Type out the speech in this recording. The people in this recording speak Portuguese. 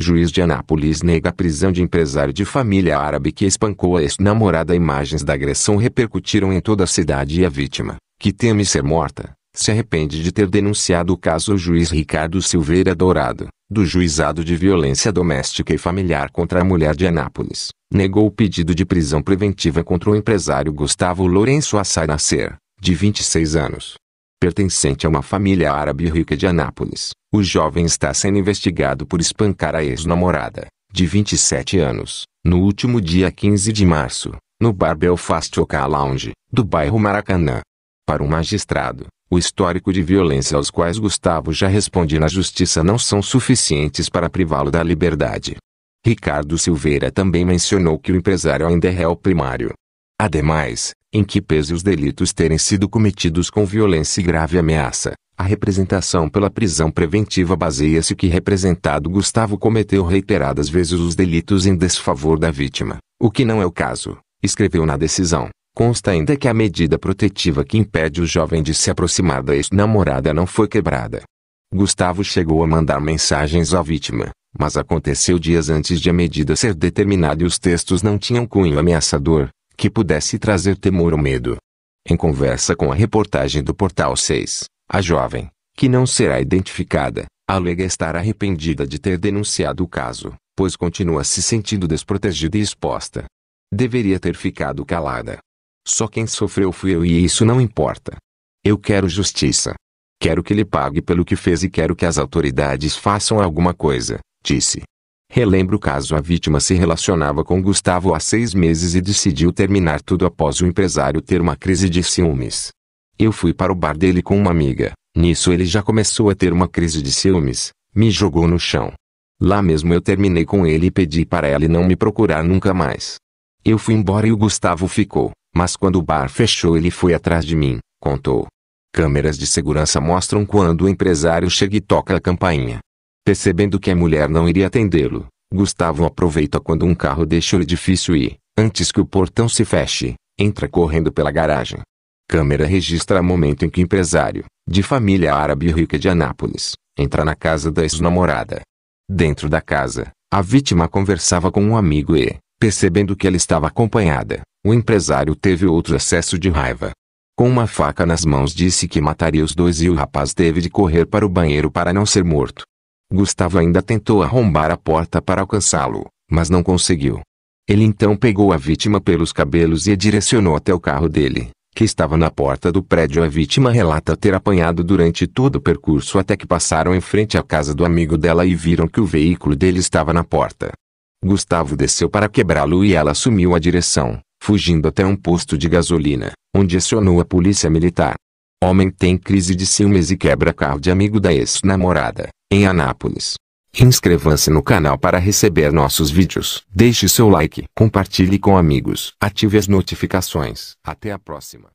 Juiz de Anápolis nega a prisão de empresário de família árabe que espancou a ex-namorada. Imagens da agressão repercutiram em toda a cidade e a vítima, que teme ser morta, se arrepende de ter denunciado o caso ao juiz Ricardo Silveira Dourado, do Juizado de Violência Doméstica e Familiar contra a Mulher de Anápolis, negou o pedido de prisão preventiva contra o empresário Gustavo Lourenço Assai Nascer, de 26 anos, pertencente a uma família árabe rica de Anápolis. O jovem está sendo investigado por espancar a ex-namorada, de 27 anos, no último dia 15 de março, no bar Belfast Oka Lounge, do bairro Maracanã. Para um magistrado, o histórico de violência aos quais Gustavo já responde na justiça não são suficientes para privá-lo da liberdade. Ricardo Silveira também mencionou que o empresário ainda é réu primário, Ademais, em que pese os delitos terem sido cometidos com violência e grave ameaça, a representação pela prisão preventiva baseia-se que representado Gustavo cometeu reiteradas vezes os delitos em desfavor da vítima, o que não é o caso, escreveu na decisão. Consta ainda que a medida protetiva que impede o jovem de se aproximar da ex-namorada não foi quebrada. Gustavo chegou a mandar mensagens à vítima, mas aconteceu dias antes de a medida ser determinada e os textos não tinham cunho ameaçador, que pudesse trazer temor ou medo. Em conversa com a reportagem do Portal 6, a jovem, que não será identificada, alega estar arrependida de ter denunciado o caso, pois continua se sentindo desprotegida e exposta. Deveria ter ficado calada. Só quem sofreu fui eu e isso não importa. Eu quero justiça. Quero que ele pague pelo que fez e quero que as autoridades façam alguma coisa, disse. Relembro o caso a vítima se relacionava com Gustavo há seis meses e decidiu terminar tudo após o empresário ter uma crise de ciúmes. Eu fui para o bar dele com uma amiga, nisso ele já começou a ter uma crise de ciúmes, me jogou no chão. Lá mesmo eu terminei com ele e pedi para ela não me procurar nunca mais. Eu fui embora e o Gustavo ficou, mas quando o bar fechou ele foi atrás de mim, contou. Câmeras de segurança mostram quando o empresário chega e toca a campainha. Percebendo que a mulher não iria atendê-lo, Gustavo aproveita quando um carro deixa o edifício e, antes que o portão se feche, entra correndo pela garagem. Câmera registra o momento em que o empresário, de família árabe rica de Anápolis, entra na casa da ex-namorada. Dentro da casa, a vítima conversava com um amigo e, percebendo que ela estava acompanhada, o empresário teve outro acesso de raiva. Com uma faca nas mãos disse que mataria os dois e o rapaz teve de correr para o banheiro para não ser morto. Gustavo ainda tentou arrombar a porta para alcançá-lo, mas não conseguiu. Ele então pegou a vítima pelos cabelos e a direcionou até o carro dele, que estava na porta do prédio. A vítima relata ter apanhado durante todo o percurso até que passaram em frente à casa do amigo dela e viram que o veículo dele estava na porta. Gustavo desceu para quebrá-lo e ela assumiu a direção, fugindo até um posto de gasolina, onde acionou a polícia militar. Homem tem crise de ciúmes e quebra carro de amigo da ex-namorada, em Anápolis. Inscreva-se no canal para receber nossos vídeos. Deixe seu like, compartilhe com amigos, ative as notificações. Até a próxima.